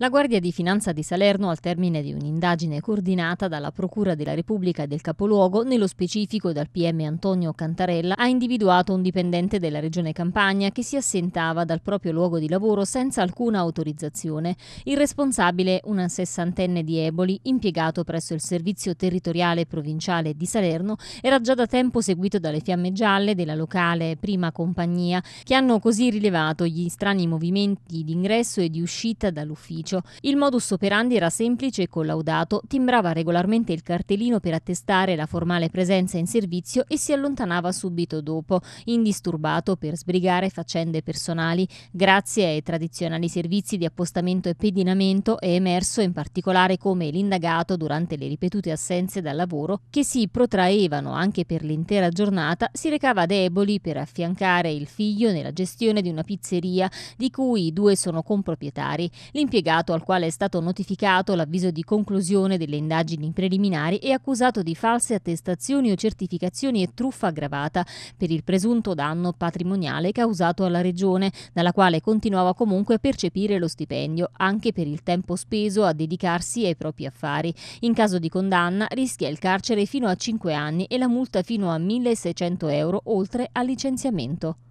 La Guardia di Finanza di Salerno, al termine di un'indagine coordinata dalla Procura della Repubblica del Capoluogo, nello specifico dal PM Antonio Cantarella, ha individuato un dipendente della Regione Campania che si assentava dal proprio luogo di lavoro senza alcuna autorizzazione. Il responsabile, una sessantenne di Eboli, impiegato presso il Servizio Territoriale Provinciale di Salerno, era già da tempo seguito dalle fiamme gialle della locale prima compagnia, che hanno così rilevato gli strani movimenti di ingresso e di uscita dall'ufficio ufficio. Il modus operandi era semplice e collaudato, timbrava regolarmente il cartellino per attestare la formale presenza in servizio e si allontanava subito dopo, indisturbato per sbrigare faccende personali. Grazie ai tradizionali servizi di appostamento e pedinamento è emerso in particolare come l'indagato, durante le ripetute assenze dal lavoro, che si protraevano anche per l'intera giornata, si recava ad Eboli per affiancare il figlio nella gestione di una pizzeria di cui i due sono comproprietari. L'impiegato indagato al quale è stato notificato l'avviso di conclusione delle indagini preliminari è accusato di false attestazioni o certificazioni e truffa aggravata per il presunto danno patrimoniale causato alla regione, dalla quale continuava comunque a percepire lo stipendio, anche per il tempo speso a dedicarsi ai propri affari. In caso di condanna rischia il carcere fino a 5 anni e la multa fino a 1.600 euro, oltre al licenziamento.